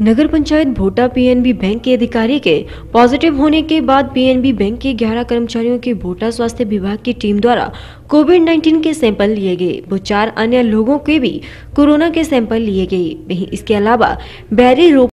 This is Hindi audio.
नगर पंचायत भोटा पीएनबी बैंक के अधिकारी के पॉजिटिव होने के बाद पीएनबी बैंक के 11 कर्मचारियों के भोटा स्वास्थ्य विभाग की टीम द्वारा कोविड 19 के सैंपल लिए गए वो चार अन्य लोगों के भी कोरोना के सैंपल लिए गए वहीं इसके अलावा बैरी रोग